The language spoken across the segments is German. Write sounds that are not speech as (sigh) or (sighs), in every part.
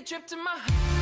a trip to my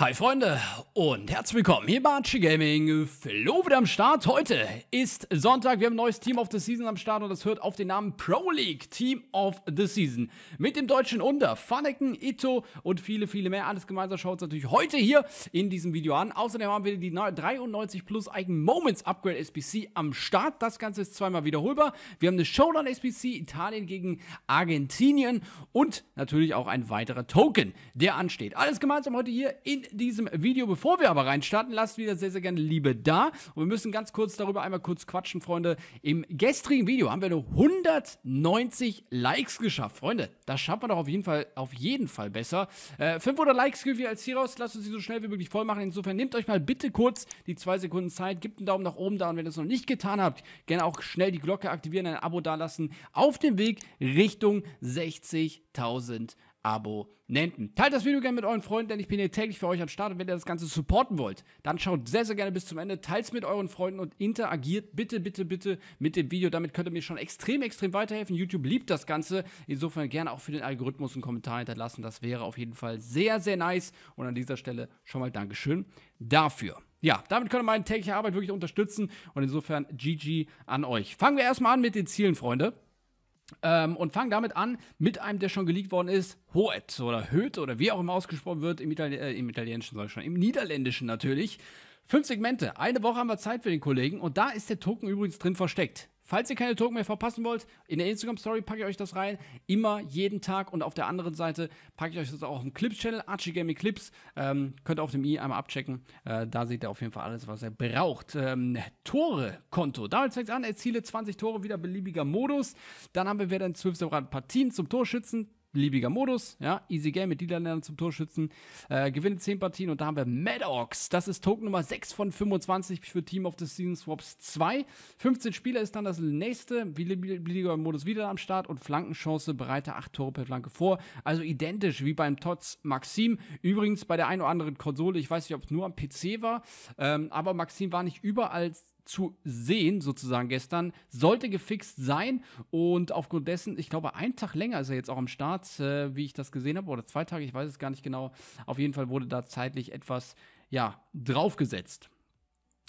Hi Freunde und herzlich willkommen hier bei Archie Gaming. Flo wieder am Start. Heute ist Sonntag. Wir haben ein neues Team of the Season am Start und das hört auf den Namen Pro League Team of the Season. Mit dem deutschen Unter, Faneken, Ito und viele, viele mehr. Alles gemeinsam schaut es natürlich heute hier in diesem Video an. Außerdem haben wir die 93 plus Eigen Moments Upgrade SBC am Start. Das Ganze ist zweimal wiederholbar. Wir haben eine Showdown SBC, Italien gegen Argentinien und natürlich auch ein weiterer Token, der ansteht. Alles gemeinsam heute hier in diesem Video. Bevor wir aber reinstarten, lasst wieder sehr, sehr gerne Liebe da. Und wir müssen ganz kurz darüber einmal kurz quatschen, Freunde. Im gestrigen Video haben wir nur 190 Likes geschafft. Freunde, das schaffen wir doch auf jeden Fall, auf jeden Fall besser. Äh, 500 Likes gilt als hier raus. Lasst uns sie so schnell wie möglich voll machen. Insofern nehmt euch mal bitte kurz die zwei Sekunden Zeit. Gebt einen Daumen nach oben da. Und wenn ihr es noch nicht getan habt, gerne auch schnell die Glocke aktivieren, ein Abo dalassen. Auf dem Weg Richtung 60.000 Likes. Abonnenten. Teilt das Video gerne mit euren Freunden, denn ich bin hier täglich für euch am Start. Und wenn ihr das Ganze supporten wollt, dann schaut sehr, sehr gerne bis zum Ende. Teilt es mit euren Freunden und interagiert bitte, bitte, bitte mit dem Video. Damit könnt ihr mir schon extrem, extrem weiterhelfen. YouTube liebt das Ganze. Insofern gerne auch für den Algorithmus einen Kommentar hinterlassen. Das wäre auf jeden Fall sehr, sehr nice. Und an dieser Stelle schon mal Dankeschön dafür. Ja, damit könnt ihr meine tägliche Arbeit wirklich unterstützen. Und insofern GG an euch. Fangen wir erstmal an mit den Zielen, Freunde. Ähm, und fangen damit an mit einem, der schon geleakt worden ist, Hoet oder Höt oder wie auch immer ausgesprochen wird, im, Itali äh, im Italienischen, sag schon, im Niederländischen natürlich. Fünf Segmente, eine Woche haben wir Zeit für den Kollegen und da ist der Token übrigens drin versteckt. Falls ihr keine Token mehr verpassen wollt, in der Instagram-Story packe ich euch das rein. Immer, jeden Tag. Und auf der anderen Seite packe ich euch das auch im Clips-Channel, Archie Gaming Clips. Ähm, könnt ihr auf dem i einmal abchecken. Äh, da seht ihr auf jeden Fall alles, was ihr braucht. Ähm, Tore-Konto. Damit fängt an. Erziele 20 Tore, wieder beliebiger Modus. Dann haben wir wieder in 12 Partien zum Torschützen beliebiger Modus, ja, easy game mit Niederländern zum Torschützen, äh, gewinnt 10 Partien und da haben wir Maddox, das ist Token Nummer 6 von 25 für Team of the Season Swaps 2, 15 Spieler ist dann das nächste, beliebiger Modus wieder am Start und Flankenchance, bereite 8 Tore per Flanke vor, also identisch wie beim Tots Maxim, übrigens bei der ein oder anderen Konsole, ich weiß nicht, ob es nur am PC war, ähm, aber Maxim war nicht überall zu sehen, sozusagen gestern. Sollte gefixt sein und aufgrund dessen, ich glaube, ein Tag länger ist er jetzt auch am Start, äh, wie ich das gesehen habe, oder zwei Tage, ich weiß es gar nicht genau. Auf jeden Fall wurde da zeitlich etwas, ja, draufgesetzt.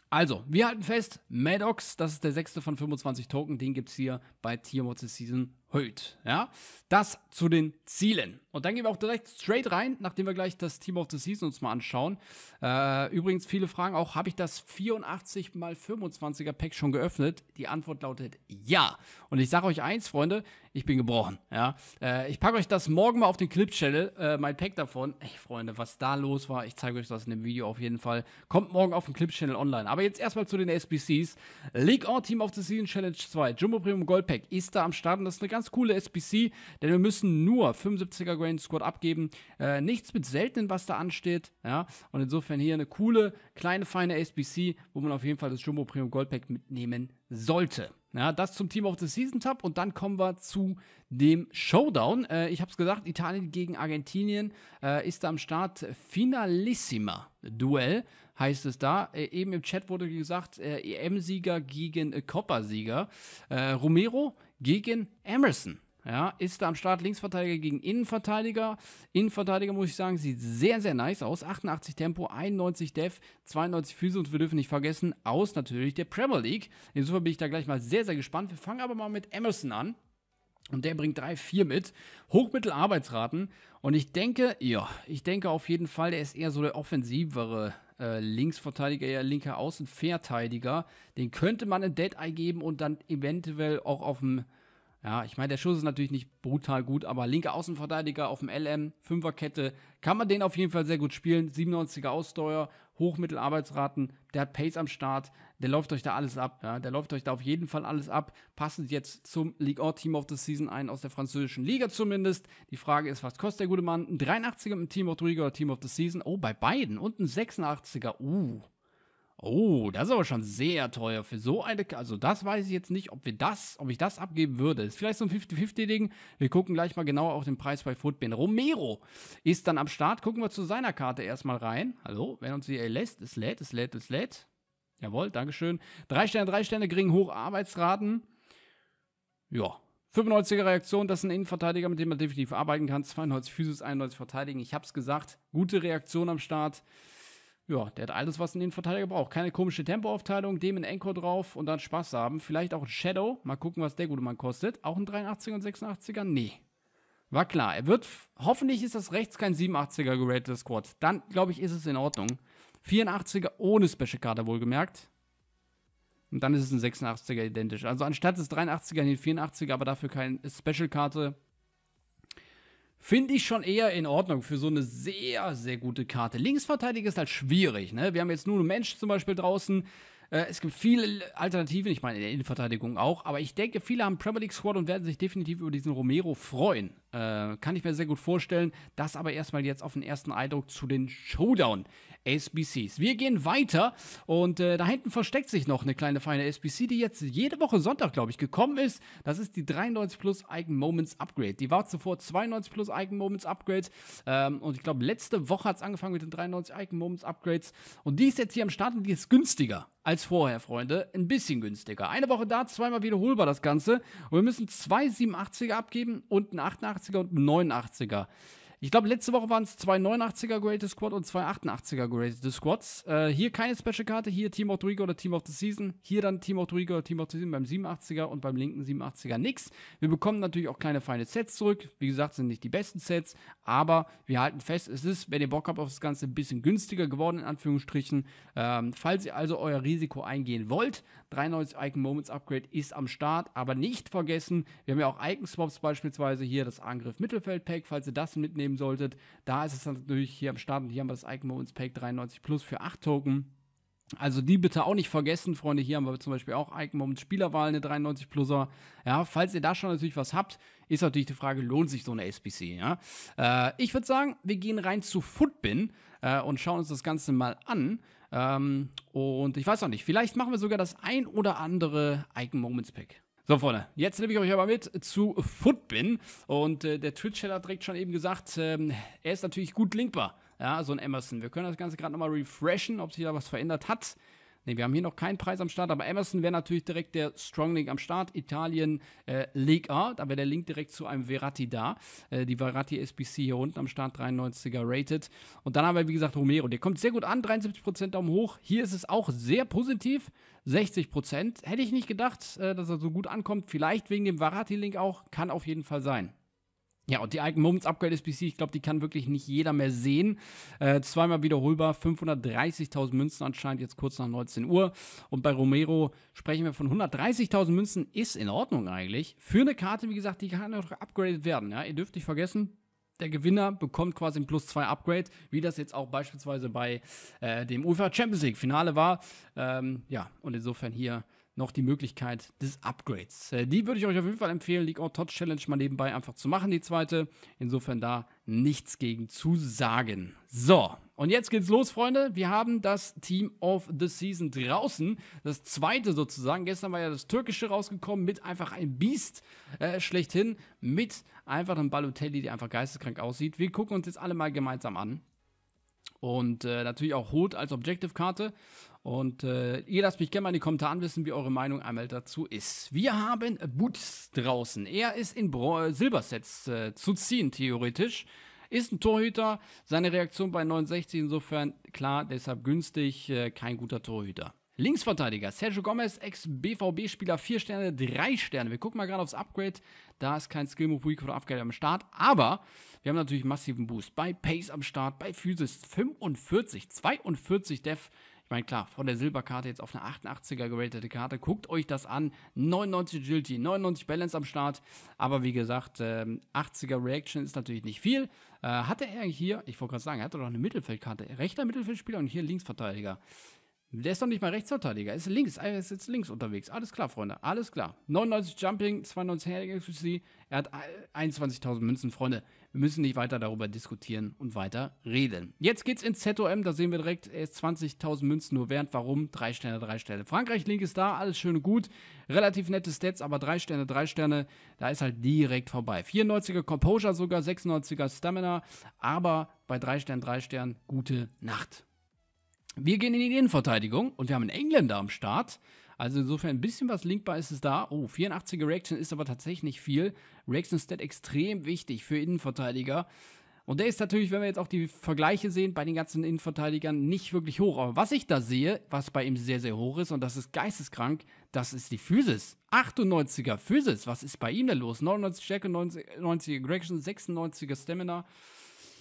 Also, wir halten fest, Maddox, das ist der sechste von 25 Token, den gibt es hier bei Tier Season heute. Ja? Das zu den Zielen. Und dann gehen wir auch direkt straight rein, nachdem wir gleich das Team of the Season uns mal anschauen. Äh, übrigens viele Fragen auch, habe ich das 84 x 25er Pack schon geöffnet? Die Antwort lautet ja. Und ich sage euch eins, Freunde, ich bin gebrochen. Ja? Äh, ich packe euch das morgen mal auf den Clip-Channel, äh, mein Pack davon. Ey, Freunde, was da los war, ich zeige euch das in dem Video auf jeden Fall. Kommt morgen auf den Clip-Channel online. Aber jetzt erstmal zu den SBCs. League On Team of the Season Challenge 2, Jumbo Premium Gold Pack ist da am Start und das ist eine ganz ganz coole SPC, denn wir müssen nur 75er Grain Squad abgeben. Äh, nichts mit seltenen, was da ansteht. Ja? Und insofern hier eine coole, kleine, feine SPC, wo man auf jeden Fall das Jumbo Premium Gold Pack mitnehmen sollte. Ja, das zum Team of the Season Tab und dann kommen wir zu dem Showdown. Äh, ich habe es gesagt, Italien gegen Argentinien äh, ist da am Start. Finalissima Duell heißt es da. Äh, eben im Chat wurde gesagt, äh, EM-Sieger gegen äh, Copper-Sieger. Äh, Romero gegen Emerson. Ja, ist da am Start Linksverteidiger gegen Innenverteidiger. Innenverteidiger muss ich sagen, sieht sehr, sehr nice aus. 88 Tempo, 91 Def, 92 Füße und wir dürfen nicht vergessen, aus natürlich der Premier League. Insofern bin ich da gleich mal sehr, sehr gespannt. Wir fangen aber mal mit Emerson an. Und der bringt 3-4 mit. Hochmittelarbeitsraten. Und ich denke, ja, ich denke auf jeden Fall, der ist eher so der offensivere äh, Linksverteidiger, eher linker Außenverteidiger. Den könnte man in Dead Eye geben und dann eventuell auch auf dem ja, ich meine, der Schuss ist natürlich nicht brutal gut, aber linker Außenverteidiger auf dem LM, Fünferkette, kann man den auf jeden Fall sehr gut spielen. 97er Aussteuer, Hochmittelarbeitsraten, der hat Pace am Start, der läuft euch da alles ab. Ja, der läuft euch da auf jeden Fall alles ab. Passend jetzt zum League All Team of the Season ein, aus der französischen Liga zumindest. Die Frage ist, was kostet der gute Mann? Ein 83er im Team of the League oder Team of the Season? Oh, bei beiden. Und ein 86er. Uh. Oh, das ist aber schon sehr teuer für so eine. K also, das weiß ich jetzt nicht, ob wir das, ob ich das abgeben würde. Ist vielleicht so ein 50-50-Ding. Wir gucken gleich mal genauer auf den Preis bei Footbin. Romero ist dann am Start. Gucken wir zu seiner Karte erstmal rein. Hallo, wenn uns hier lässt, es lädt, es lädt, es lädt. Jawohl, Dankeschön. Drei Sterne, drei Sterne, gering, hoch Arbeitsraten. Ja. 95er Reaktion, das ist ein Innenverteidiger, mit dem man definitiv arbeiten kann. 92 Physis, 91 Verteidigen. Ich habe es gesagt. Gute Reaktion am Start. Ja, der hat alles, was in den Verteidiger braucht. Keine komische Tempoaufteilung, dem in Encore drauf und dann Spaß haben. Vielleicht auch ein Shadow. Mal gucken, was der gute Mann kostet. Auch ein 83er und 86er? Nee. War klar. Er wird, hoffentlich ist das rechts kein 87er geratetes Squad. Dann, glaube ich, ist es in Ordnung. 84er ohne Special Karte wohlgemerkt. Und dann ist es ein 86er identisch. Also anstatt des 83er den 84er, aber dafür keine Special Karte, Finde ich schon eher in Ordnung für so eine sehr, sehr gute Karte. Linksverteidiger ist halt schwierig. Ne? Wir haben jetzt nur einen Mensch zum Beispiel draußen. Äh, es gibt viele Alternativen, ich meine in der Innenverteidigung auch, aber ich denke, viele haben Premier League Squad und werden sich definitiv über diesen Romero freuen. Äh, kann ich mir sehr gut vorstellen. Das aber erstmal jetzt auf den ersten Eindruck zu den Showdown SBCs. Wir gehen weiter und äh, da hinten versteckt sich noch eine kleine feine SBC, die jetzt jede Woche Sonntag, glaube ich, gekommen ist. Das ist die 93 Plus Eigen Moments Upgrade. Die war zuvor 92 Plus Eigen Moments Upgrade ähm, und ich glaube, letzte Woche hat es angefangen mit den 93 Eigen Moments Upgrades und die ist jetzt hier am Start und die ist günstiger als vorher, Freunde. Ein bisschen günstiger. Eine Woche da, zweimal wiederholbar das Ganze. Und wir müssen zwei 87er abgeben und einen 88er und einen 89er. Ich glaube, letzte Woche waren es zwei 89er Greatest Squad und zwei 88er Greatest Squads. Äh, hier keine Special-Karte, hier Team of the Week oder Team of the Season. Hier dann Team of the Week oder Team of the Season beim 87er und beim linken 87er nix. Wir bekommen natürlich auch kleine feine Sets zurück. Wie gesagt, sind nicht die besten Sets, aber wir halten fest, es ist, wenn ihr Bock habt auf das Ganze, ein bisschen günstiger geworden, in Anführungsstrichen. Ähm, falls ihr also euer Risiko eingehen wollt, 93 Icon Moments Upgrade ist am Start, aber nicht vergessen, wir haben ja auch Icon Swaps beispielsweise hier, das Angriff Mittelfeld Pack, falls ihr das mitnehmt nehmen solltet. Da ist es natürlich hier am Start und hier haben wir das Icon Moments Pack 93 Plus für 8 Token. Also die bitte auch nicht vergessen, Freunde. Hier haben wir zum Beispiel auch Icon Moments Spielerwahl, eine 93 Pluser. Ja, falls ihr da schon natürlich was habt, ist natürlich die Frage, lohnt sich so eine SPC, Ja? Äh, ich würde sagen, wir gehen rein zu Footbin äh, und schauen uns das Ganze mal an. Ähm, und ich weiß noch nicht, vielleicht machen wir sogar das ein oder andere Icon Moments Pack. So, Freunde, jetzt nehme ich euch aber mit zu Footbin. Und äh, der Twitch-Chat hat direkt schon eben gesagt, ähm, er ist natürlich gut linkbar. Ja, so ein Emerson. Wir können das Ganze gerade nochmal refreshen, ob sich da was verändert hat. Ne, wir haben hier noch keinen Preis am Start, aber Emerson wäre natürlich direkt der Strong Link am Start. Italien äh, Leg A, da wäre der Link direkt zu einem Verratti da. Äh, die Verratti SBC hier unten am Start, 93er rated. Und dann haben wir, wie gesagt, Romero. Der kommt sehr gut an, 73% Daumen hoch. Hier ist es auch sehr positiv, 60%. Hätte ich nicht gedacht, äh, dass er so gut ankommt. Vielleicht wegen dem Verratti-Link auch, kann auf jeden Fall sein. Ja, und die Icon Moments Upgrade SBC, ich glaube, die kann wirklich nicht jeder mehr sehen. Äh, zweimal wiederholbar, 530.000 Münzen anscheinend jetzt kurz nach 19 Uhr. Und bei Romero sprechen wir von 130.000 Münzen, ist in Ordnung eigentlich. Für eine Karte, wie gesagt, die kann noch upgraded werden. Ja, ihr dürft nicht vergessen, der Gewinner bekommt quasi ein Plus 2 Upgrade, wie das jetzt auch beispielsweise bei äh, dem UEFA Champions League Finale war. Ähm, ja, und insofern hier noch die Möglichkeit des Upgrades. Äh, die würde ich euch auf jeden Fall empfehlen, League of Touch Challenge mal nebenbei einfach zu machen, die zweite. Insofern da nichts gegen zu sagen. So, und jetzt geht's los, Freunde. Wir haben das Team of the Season draußen. Das zweite sozusagen. Gestern war ja das türkische rausgekommen mit einfach einem Biest äh, schlechthin. Mit einfach einem Balotelli, der einfach geisteskrank aussieht. Wir gucken uns jetzt alle mal gemeinsam an. Und äh, natürlich auch Hot als Objective-Karte. Und äh, ihr lasst mich gerne mal in die Kommentare wissen, wie eure Meinung einmal dazu ist. Wir haben Boots draußen. Er ist in Bro äh, Silbersets äh, zu ziehen, theoretisch. Ist ein Torhüter. Seine Reaktion bei 69 insofern klar, deshalb günstig. Äh, kein guter Torhüter. Linksverteidiger Sergio Gomez, ex-BVB-Spieler, 4 Sterne, 3 Sterne. Wir gucken mal gerade aufs Upgrade. Da ist kein Skill-Move, Weak oder Upgrade am Start. Aber wir haben natürlich massiven Boost. Bei Pace am Start, bei Physis 45, 42 Def ich meine, klar, von der Silberkarte jetzt auf eine 88er geratete Karte. Guckt euch das an. 99 Agility, 99 Balance am Start. Aber wie gesagt, ähm, 80er Reaction ist natürlich nicht viel. Äh, hatte er hier, ich wollte gerade sagen, er hatte doch eine Mittelfeldkarte. Rechter Mittelfeldspieler und hier Linksverteidiger. Der ist doch nicht mal Rechtsverteidiger. Er ist links. Er äh, ist jetzt links unterwegs. Alles klar, Freunde. Alles klar. 99 Jumping, 92 Handling Accuracy. Er hat 21.000 äh, Münzen, Freunde. Wir müssen nicht weiter darüber diskutieren und weiter reden. Jetzt geht's ins ZOM. Da sehen wir direkt, er ist 20.000 Münzen nur wert. Warum? Drei Sterne, drei Sterne. Frankreich, Link ist da. Alles schön und gut. Relativ nette Stats, aber drei Sterne, drei Sterne. Da ist halt direkt vorbei. 94er Composure sogar, 96er Stamina. Aber bei drei Sternen, drei Sternen, gute Nacht. Wir gehen in die Innenverteidigung und wir haben einen Engländer am Start. Also insofern ein bisschen was linkbar ist es da. Oh, 84er Reaction ist aber tatsächlich nicht viel. Reaction Stat extrem wichtig für Innenverteidiger. Und der ist natürlich, wenn wir jetzt auch die Vergleiche sehen, bei den ganzen Innenverteidigern nicht wirklich hoch. Aber was ich da sehe, was bei ihm sehr, sehr hoch ist, und das ist geisteskrank, das ist die Physis. 98er Physis, was ist bei ihm denn los? 99 er Stärke, 90er Aggression, 96er Stamina.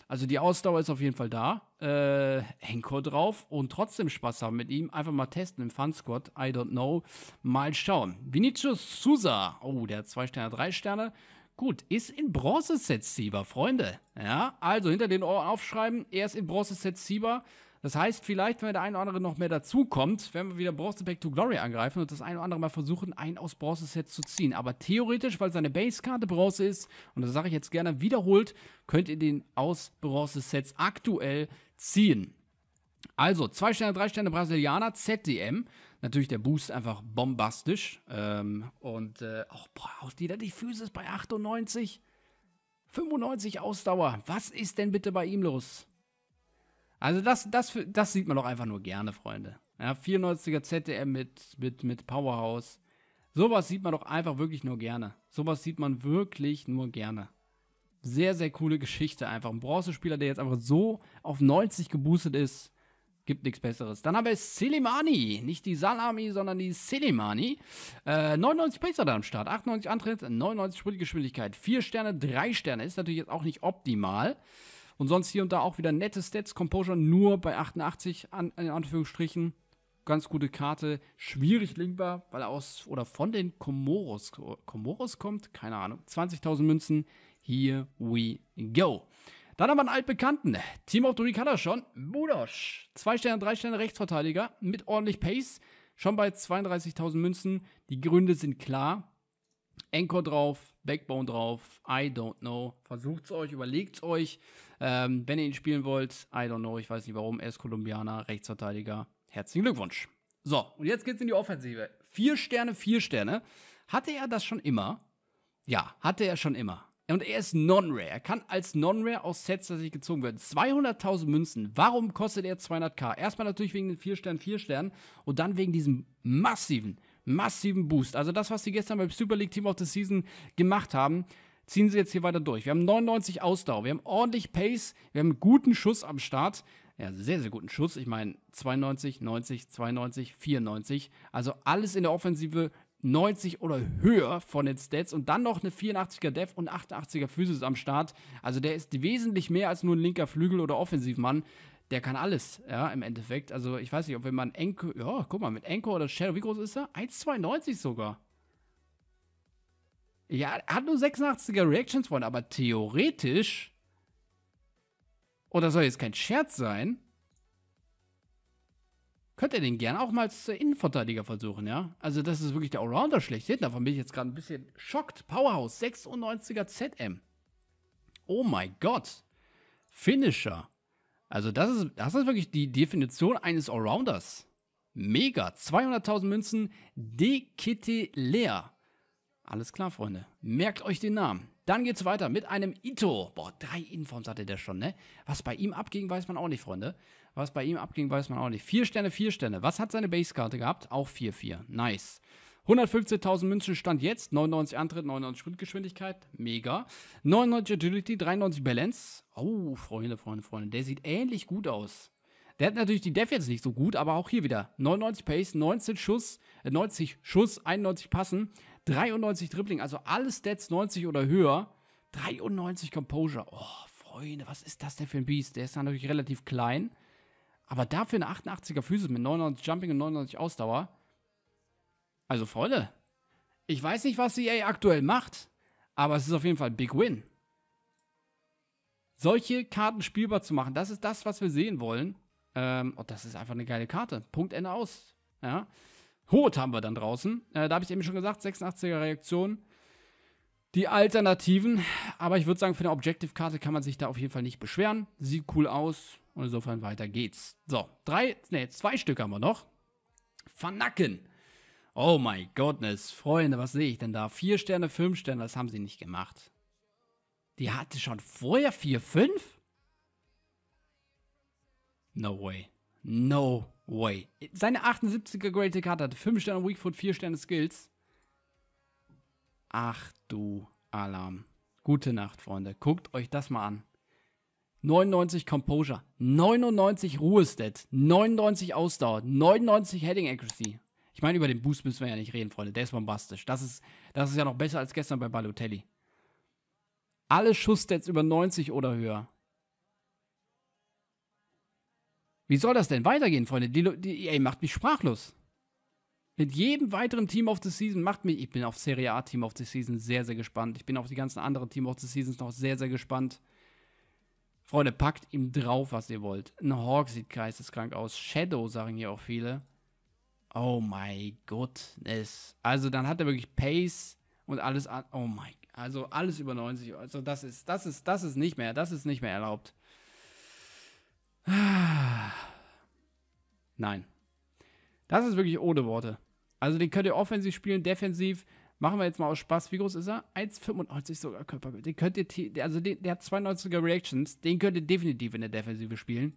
Also die Ausdauer ist auf jeden Fall da. Äh, Henker drauf und trotzdem Spaß haben mit ihm. Einfach mal testen im Fun Squad. I don't know. Mal schauen. Vinicius Sousa. Oh, der hat zwei Sterne, drei Sterne. Gut, ist in Bronze-Set Sieber, Freunde. Ja, also hinter den Ohren aufschreiben. Er ist in Bronze-Set Sieber. Das heißt, vielleicht, wenn der eine oder andere noch mehr dazukommt, werden wir wieder Bronze Back to Glory angreifen und das eine oder andere mal versuchen, einen aus Bronze-Sets zu ziehen. Aber theoretisch, weil seine Basekarte Bronze ist, und das sage ich jetzt gerne wiederholt, könnt ihr den aus Bronze-Sets aktuell ziehen. Also, 2 Sterne, 3 Sterne Brasilianer, ZDM. Natürlich der Boost einfach bombastisch. Ähm, und äh, auch, boah, auch die, die ist bei 98. 95 Ausdauer. Was ist denn bitte bei ihm los? Also das, das, das sieht man doch einfach nur gerne, Freunde. Ja, 94er ZDM mit, mit, mit Powerhouse. Sowas sieht man doch einfach wirklich nur gerne. Sowas sieht man wirklich nur gerne. Sehr, sehr coole Geschichte einfach. Ein Bronzespieler, der jetzt einfach so auf 90 geboostet ist, gibt nichts Besseres. Dann haben wir Selimani. Nicht die Salami, sondern die Selimani. Äh, 99 Pacer da am Start, 98 Antritt, 99 Sprintgeschwindigkeit, 4 Sterne, 3 Sterne. Ist natürlich jetzt auch nicht optimal. Und sonst hier und da auch wieder nette Stats. Composure nur bei 88, an, in Anführungsstrichen. Ganz gute Karte. Schwierig linkbar, weil er aus oder von den Komoros, Komoros kommt. Keine Ahnung. 20.000 Münzen. Here we go. Dann haben wir einen altbekannten. Team of the Week hat er schon. Budosch. Zwei Sterne, drei Sterne Rechtsverteidiger mit ordentlich Pace. Schon bei 32.000 Münzen. Die Gründe sind klar. Anchor drauf, Backbone drauf, I don't know. Versucht es euch, überlegt es euch. Ähm, wenn ihr ihn spielen wollt, I don't know, ich weiß nicht warum, er ist Kolumbianer, Rechtsverteidiger. Herzlichen Glückwunsch. So, und jetzt geht's in die Offensive. Vier Sterne, vier Sterne. Hatte er das schon immer? Ja, hatte er schon immer. Und er ist Non-Rare. Er kann als Non-Rare aus Sets dass ich gezogen werde. 200.000 Münzen. Warum kostet er 200k? Erstmal natürlich wegen den 4 Sternen, 4 Sternen. Und dann wegen diesem massiven massiven Boost. Also das, was sie gestern beim Super League Team of the Season gemacht haben, ziehen sie jetzt hier weiter durch. Wir haben 99 Ausdauer, wir haben ordentlich Pace, wir haben einen guten Schuss am Start. Ja, sehr, sehr guten Schuss. Ich meine 92, 90, 92, 94. Also alles in der Offensive 90 oder höher von den Stats und dann noch eine 84er Def und 88er Physis am Start. Also der ist wesentlich mehr als nur ein linker Flügel oder Offensivmann der kann alles, ja, im Endeffekt. Also ich weiß nicht, ob wenn man Enko, ja, guck mal, mit Enko oder Shadow, wie groß ist er? 1,92 sogar. Ja, hat nur 86er Reactions von, aber theoretisch, und das soll jetzt kein Scherz sein, könnt ihr den gern auch mal als Innenverteidiger versuchen, ja? Also das ist wirklich der Allrounder schlechthin, davon bin ich jetzt gerade ein bisschen schockt. Powerhouse, 96er ZM. Oh mein Gott. Finisher. Also das ist, das ist wirklich die Definition eines Allrounders. Mega. 200.000 Münzen. Dekete leer. Alles klar, Freunde. Merkt euch den Namen. Dann geht's weiter mit einem Ito. Boah, drei Informs hatte der schon, ne? Was bei ihm abging, weiß man auch nicht, Freunde. Was bei ihm abging, weiß man auch nicht. Vier Sterne, vier Sterne. Was hat seine Basekarte gehabt? Auch 4-4. Nice. 115.000 Münzen stand jetzt, 99 Antritt, 99 Sprintgeschwindigkeit, mega. 99 Agility, 93 Balance. Oh, Freunde, Freunde, Freunde, der sieht ähnlich gut aus. Der hat natürlich die Def jetzt nicht so gut, aber auch hier wieder 99 Pace, 19 Schuss, 90 äh, Schuss, 91 Passen, 93 Dribbling, also alle Stats 90 oder höher, 93 Composure. Oh, Freunde, was ist das denn für ein Beast? Der ist natürlich relativ klein, aber dafür eine 88er Füße mit 99 Jumping und 99 Ausdauer. Also Freunde, ich weiß nicht, was EA aktuell macht, aber es ist auf jeden Fall ein Big Win. Solche Karten spielbar zu machen, das ist das, was wir sehen wollen. Ähm, oh, das ist einfach eine geile Karte. Punkt, Ende, aus. Ja. Hot haben wir dann draußen. Äh, da habe ich eben schon gesagt, 86er Reaktion. Die Alternativen, aber ich würde sagen, für eine Objective-Karte kann man sich da auf jeden Fall nicht beschweren. Sieht cool aus und insofern weiter geht's. So, drei, nee, zwei Stück haben wir noch. Vernacken. Oh my goodness, Freunde, was sehe ich denn da? Vier Sterne, fünf Sterne, das haben sie nicht gemacht. Die hatte schon vorher vier, fünf? No way. No way. Seine 78er Great Card hatte 5 Sterne Weakfoot, Foot, 4 Sterne Skills. Ach du Alarm. Gute Nacht, Freunde. Guckt euch das mal an. 99 Composure, 99 Ruhestat, 99 Ausdauer, 99 Heading Accuracy. Ich meine, über den Boost müssen wir ja nicht reden, Freunde. Der ist bombastisch. Das ist, das ist ja noch besser als gestern bei Balotelli. Alle Schussstats über 90 oder höher. Wie soll das denn weitergehen, Freunde? Die, die, ey, macht mich sprachlos. Mit jedem weiteren Team of the Season macht mich. Ich bin auf Serie A Team of the Season sehr, sehr gespannt. Ich bin auf die ganzen anderen Team of the Seasons noch sehr, sehr gespannt. Freunde, packt ihm drauf, was ihr wollt. Ein Hawk sieht geisteskrank aus. Shadow sagen hier auch viele. Oh my goodness. Also dann hat er wirklich Pace und alles an. Oh my. Also alles über 90. Also das ist, das ist, das ist nicht mehr, das ist nicht mehr erlaubt. (sighs) Nein. Das ist wirklich ohne Worte. Also den könnt ihr offensiv spielen, defensiv. Machen wir jetzt mal aus Spaß. Wie groß ist er? 1,95 sogar Körpergewicht. Den könnt ihr, also den, der hat 92er Reactions. Den könnt ihr definitiv in der Defensive spielen.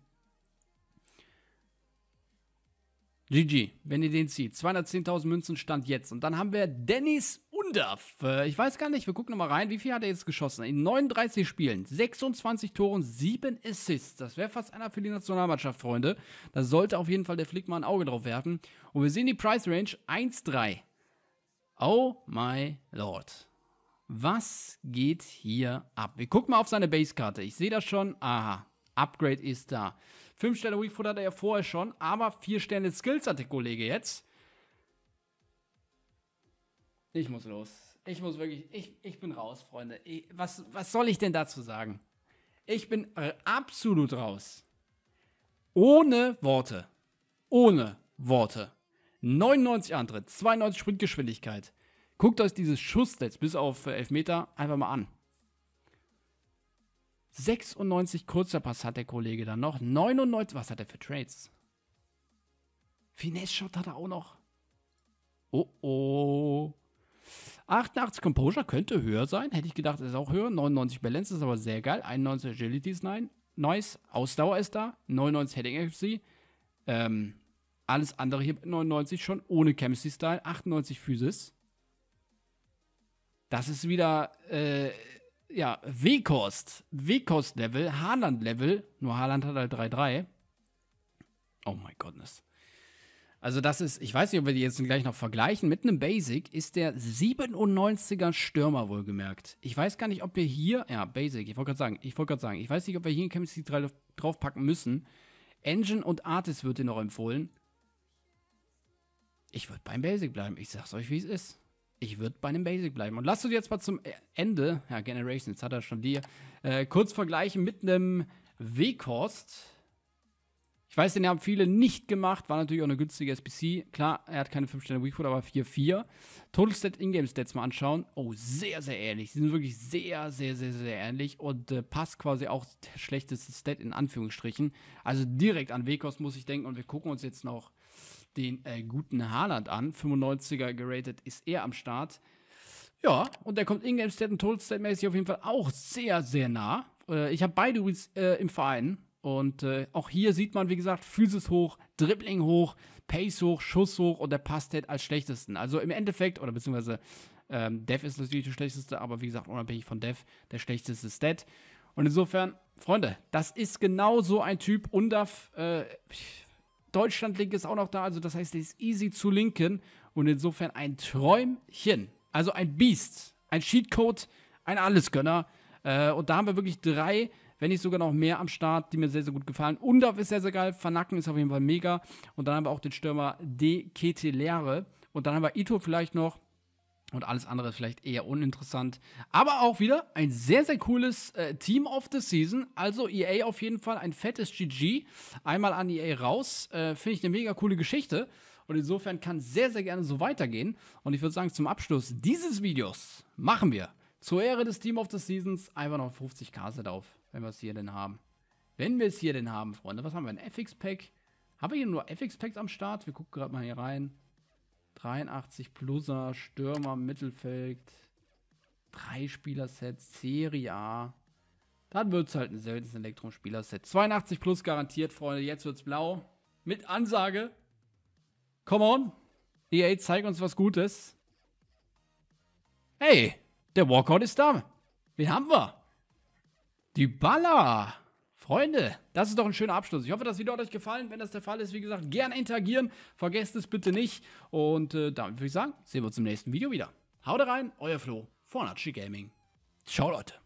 GG, wenn ihr den zieht. 210.000 Münzen stand jetzt. Und dann haben wir Dennis Underf. Äh, ich weiß gar nicht, wir gucken nochmal rein. Wie viel hat er jetzt geschossen? In 39 Spielen, 26 Toren, 7 Assists. Das wäre fast einer für die Nationalmannschaft, Freunde. Da sollte auf jeden Fall der Flick mal ein Auge drauf werfen. Und wir sehen die Price Range 1,3. Oh my lord. Was geht hier ab? Wir gucken mal auf seine Basekarte. Ich sehe das schon. Aha, Upgrade ist da. 5 Sterne Weak Foot hatte er vorher schon, aber 4 Sterne Skills hat der Kollege jetzt. Ich muss los. Ich muss wirklich, ich, ich bin raus, Freunde. Ich, was, was soll ich denn dazu sagen? Ich bin äh, absolut raus. Ohne Worte. Ohne Worte. 99 Antritt, 92 Sprintgeschwindigkeit. Guckt euch dieses Schussstats bis auf 11 äh, Meter einfach mal an. 96 kurzer Pass hat der Kollege dann noch. 99, was hat er für Trades? Finesse-Shot hat er auch noch. Oh, oh. 88 Composure könnte höher sein. Hätte ich gedacht, ist auch höher. 99 Balance ist aber sehr geil. 91 Agility ist nein. Nice. Ausdauer ist da. 99 Heading FC. Ähm, alles andere hier 99 schon ohne Chemistry Style. 98 Physis. Das ist wieder äh, ja, Wekost. Wekost-Level, Haaland-Level. Nur Haaland hat halt 3-3. Oh my goodness. Also das ist, ich weiß nicht, ob wir die jetzt gleich noch vergleichen, mit einem Basic ist der 97er Stürmer wohlgemerkt. Ich weiß gar nicht, ob wir hier, ja, Basic, ich wollte gerade sagen, ich wollte gerade sagen, ich weiß nicht, ob wir hier in Chemistry 3 draufpacken müssen. Engine und Artist wird dir noch empfohlen. Ich würde beim Basic bleiben, ich sag's euch, wie es ist ich würde bei einem Basic bleiben. Und lass uns jetzt mal zum e- Ende, ja, Generation, jetzt hat er schon die, äh, kurz vergleichen mit einem W-Kost. Ich weiß, den haben viele nicht gemacht, war natürlich auch eine günstige SPC. Klar, er hat keine 5 Sterne Weakfoot, aber 4-4. Total Stat Ingame Stats mal anschauen. Oh, sehr, sehr ähnlich. Sie sind wirklich sehr, sehr, sehr, sehr ähnlich und äh, passt quasi auch schlechteste Stat in Anführungsstrichen. Also direkt an W-Kost muss ich denken und wir gucken uns jetzt noch den äh, guten Haaland an. 95er geratet ist er am Start. Ja, und der kommt Ingame Stat und Total Stat mäßig auf jeden Fall auch sehr, sehr nah. Äh, ich habe beide übrigens äh, im Verein. Und äh, auch hier sieht man, wie gesagt, Physis hoch, Dribbling hoch, Pace hoch, Schuss hoch und der Passstat als schlechtesten. Also im Endeffekt, oder beziehungsweise ähm, Dev ist natürlich der schlechteste, aber wie gesagt, unabhängig von Dev, der schlechteste Stat. Und insofern, Freunde, das ist genau so ein Typ. Undav, äh, Deutschland-Link ist auch noch da, also das heißt, der ist easy zu linken und insofern ein Träumchen, also ein Biest, ein Cheatcode, ein Allesgönner. Äh, und da haben wir wirklich drei, wenn nicht sogar noch mehr am Start, die mir sehr, sehr gut gefallen. Undorf ist sehr, sehr geil, Vernacken ist auf jeden Fall mega und dann haben wir auch den Stürmer D. Kete Leere. und dann haben wir Ito vielleicht noch und alles andere vielleicht eher uninteressant. Aber auch wieder ein sehr, sehr cooles äh, Team of the Season. Also EA auf jeden Fall ein fettes GG. Einmal an EA raus. Äh, Finde ich eine mega coole Geschichte. Und insofern kann sehr, sehr gerne so weitergehen. Und ich würde sagen, zum Abschluss dieses Videos machen wir zur Ehre des Team of the Seasons einfach noch 50k Set auf, wenn wir es hier denn haben. Wenn wir es hier denn haben, Freunde. Was haben wir? Ein FX-Pack. Haben wir hier nur FX-Packs am Start? Wir gucken gerade mal hier rein. 83 Pluser, Stürmer, Mittelfeld, drei Spielersets, Serie A. Dann wird es halt ein seltenes Elektrum-Spielerset. 82 plus garantiert, Freunde. Jetzt wird's blau. Mit Ansage. Come on. EA, zeig uns was Gutes. Hey, der Walkout ist da. Wen haben wir? Die Baller. Freunde, das ist doch ein schöner Abschluss. Ich hoffe, das Video hat euch gefallen. Wenn das der Fall ist, wie gesagt, gerne interagieren. Vergesst es bitte nicht. Und äh, damit würde ich sagen, sehen wir uns im nächsten Video wieder. Haut rein, euer Flo von Archie Gaming. Ciao, Leute.